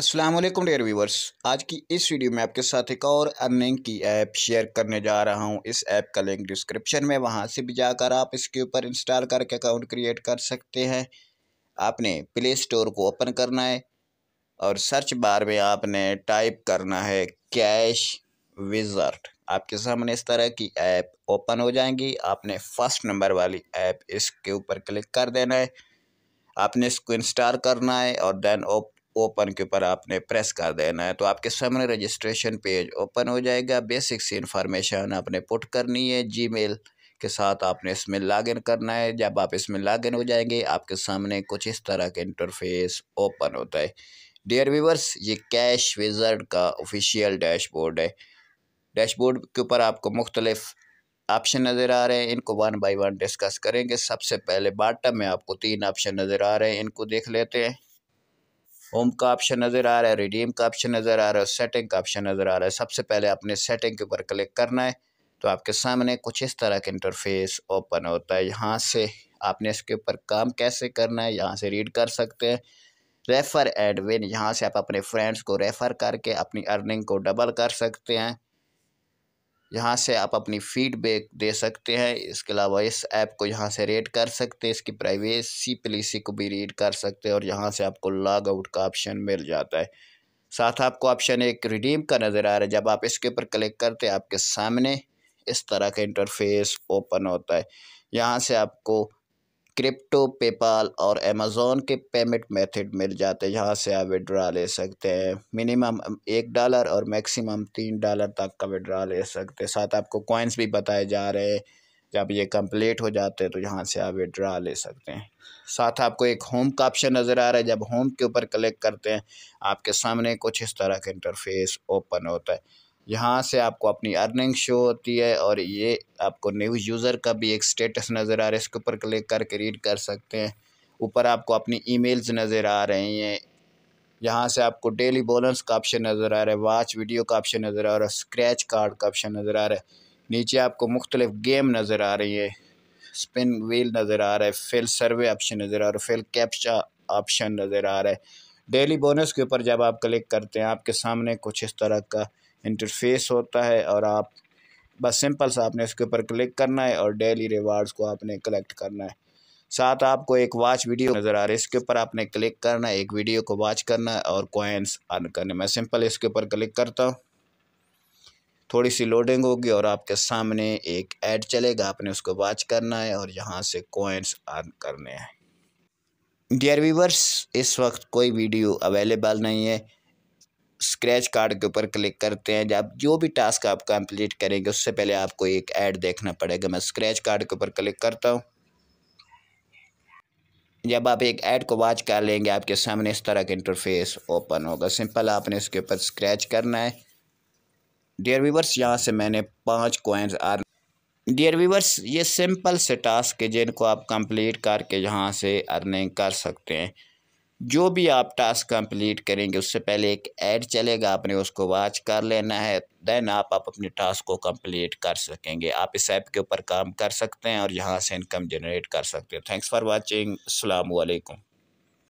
Aslam dare viewers आज की इस वीडियो में आपके साथ एक और अर्निंग की ऐप शेयर करने जा रहा हूं इस ऐप का लिंक डिस्क्रिप्शन में वहां से भी जाकर आप इसके ऊपर इंस्टॉल करके अकाउंट क्रिएट कर सकते हैं आपने प्ले स्टोर को ओपन करना है और सर्च बार में आपने टाइप करना है कैश विजर्ट आपके सामने इस तरह की ऐप ओपन हो जाएंगी आपने फर्स्ट नंबर वाली ऐप इसके ऊपर क्लिक कर देना है आपने इसको इंस्टॉल करना है और देन ओप ओपन के ऊपर आपने प्रेस कर देना है तो आपके सामने रजिस्ट्रेशन पेज ओपन हो जाएगा बेसिक सी इन्फॉर्मेशन आपने पुट करनी है जीमेल के साथ आपने इसमें लॉगिन करना है जब आप इसमें लॉगिन हो जाएंगे आपके सामने कुछ इस तरह का इंटरफेस ओपन होता है डियर व्यूवर्स ये कैश विजर्ड का ऑफिशियल डैशबोर्ड है डैशबोर्ड के ऊपर आपको मुख्तलिफ ऑप्शन नज़र आ रहे हैं इनको वन बाई वन डिस्कस करेंगे सबसे पहले बाटम में आपको तीन ऑप्शन नज़र आ रहे हैं इनको देख लेते हैं होम का ऑप्शन नज़र आ रहा है रिडीम का ऑप्शन नज़र आ रहा है सेटिंग का ऑप्शन नज़र आ रहा है सबसे पहले आपने सेटिंग के ऊपर क्लिक करना है तो आपके सामने कुछ इस तरह का इंटरफेस ओपन होता है यहाँ से आपने इसके ऊपर काम कैसे करना है यहाँ से रीड कर सकते हैं रेफ़र एडविन यहाँ से आप अपने फ्रेंड्स को रेफ़र करके अपनी अर्निंग को डबल कर सकते हैं यहाँ से आप अपनी फीडबैक दे सकते हैं इसके अलावा इस ऐप को यहाँ से रेट कर सकते हैं इसकी प्राइवेसी पॉलिसी को भी रीड कर सकते हैं और यहाँ से आपको लॉग आउट का ऑप्शन मिल जाता है साथ आपको ऑप्शन एक रिडीम का नज़र आ रहा है जब आप इसके ऊपर क्लिक करते हैं आपके सामने इस तरह का इंटरफेस ओपन होता है यहाँ से आपको क्रिप्टो पेपाल और अमेज़ोन के पेमेंट मेथड मिल जाते हैं जहाँ से आप विड्रा ले सकते हैं मिनिमम एक डॉलर और मैक्सिमम तीन डॉलर तक का विड्रा ले सकते हैं साथ आपको कॉइन्स भी बताए जा रहे हैं जब ये कंप्लीट हो जाते हैं तो यहाँ से आप विड्रा ले सकते हैं साथ आपको एक होम का ऑप्शन नज़र आ रहा है जब होम के ऊपर क्लिक करते हैं आपके सामने कुछ इस तरह का इंटरफेस ओपन होता है यहाँ से आपको अपनी अर्निंग शो होती है और ये आपको न्यूज़ यूज़र का भी एक स्टेटस नज़र आ रहा है इसके ऊपर क्लिक करके रीड कर सकते हैं ऊपर आपको अपनी ईमेल्स नज़र आ रही हैं यहाँ से आपको डेली बोनस का ऑप्शन नज़र आ रहा है वाच वीडियो का ऑप्शन नज़र आ रहा है स्क्रैच कार्ड का ऑप्शन नज़र आ रहा है नीचे आपको मुख्तलिफ गेम नज़र आ रही है स्पिन व्हील नज़र आ रहा है फिल सर्वे ऑप्शन नज़र आ रहा है फिल कैप्चा ऑप्शन नज़र आ रहा है डेली बोनस के ऊपर जब आप क्लिक करते हैं आपके सामने कुछ इस तरह का इंटरफेस होता है और आप बस सिंपल सा आपने इसके ऊपर क्लिक करना है और डेली रिवार्ड्स को आपने कलेक्ट करना है साथ आपको एक वॉच वीडियो नज़र आ रही है इसके ऊपर आपने क्लिक करना है एक वीडियो को वॉच करना है और कॉइन्स अर्न करने मैं सिंपल इसके ऊपर क्लिक करता हूँ थोड़ी सी लोडिंग होगी और आपके सामने एक ऐड चलेगा आपने उसको वॉच करना है और यहाँ से कॉइन्स अर्न करने हैं डियर व्यूवर्स इस वक्त कोई वीडियो अवेलेबल नहीं है स्क्रैच कार्ड के ऊपर क्लिक करते हैं जब जो भी टास्क आप कंप्लीट करेंगे उससे पहले आपको एक ऐड देखना पड़ेगा मैं स्क्रैच कार्ड के ऊपर क्लिक करता हूँ जब आप एक ऐड को वाच कर लेंगे आपके सामने इस तरह का इंटरफेस ओपन होगा सिंपल आपने इसके ऊपर स्क्रैच करना है डियर व्यूवर्स यहाँ से मैंने पाँच कॉइन्स आर डियर व्यूवर्स ये सिंपल से टास्क है जिनको आप कंप्लीट करके यहाँ से अर्निंग कर सकते हैं जो भी आप टास्क कंप्लीट करेंगे उससे पहले एक ऐड चलेगा आपने उसको वाच कर लेना है देन आप, आप अपने टास्क को कंप्लीट कर सकेंगे आप इस ऐप के ऊपर काम कर सकते हैं और यहाँ से इनकम जनरेट कर सकते हैं थैंक्स फॉर वॉचिंग अस्सलाम